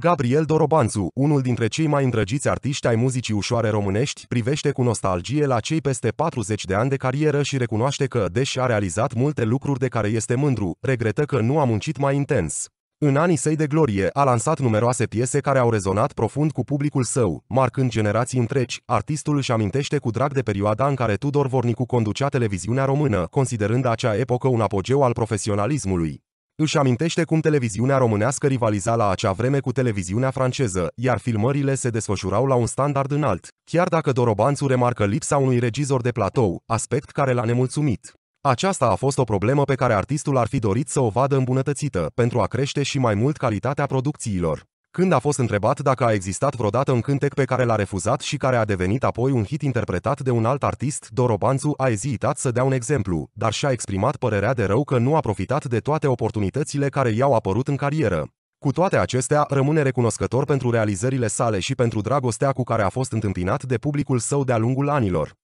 Gabriel Dorobanțu, unul dintre cei mai îndrăgiți artiști ai muzicii ușoare românești, privește cu nostalgie la cei peste 40 de ani de carieră și recunoaște că, deși a realizat multe lucruri de care este mândru, regretă că nu a muncit mai intens. În anii săi de glorie, a lansat numeroase piese care au rezonat profund cu publicul său, marcând generații întregi. Artistul își amintește cu drag de perioada în care Tudor Vornicu conducea televiziunea română, considerând acea epocă un apogeu al profesionalismului. Își amintește cum televiziunea românească rivaliza la acea vreme cu televiziunea franceză, iar filmările se desfășurau la un standard înalt, chiar dacă Dorobanțu remarcă lipsa unui regizor de platou, aspect care l-a nemulțumit. Aceasta a fost o problemă pe care artistul ar fi dorit să o vadă îmbunătățită, pentru a crește și mai mult calitatea producțiilor când a fost întrebat dacă a existat vreodată un cântec pe care l-a refuzat și care a devenit apoi un hit interpretat de un alt artist, Dorobanțu a ezitat să dea un exemplu, dar și-a exprimat părerea de rău că nu a profitat de toate oportunitățile care i-au apărut în carieră. Cu toate acestea, rămâne recunoscător pentru realizările sale și pentru dragostea cu care a fost întâmpinat de publicul său de-a lungul anilor.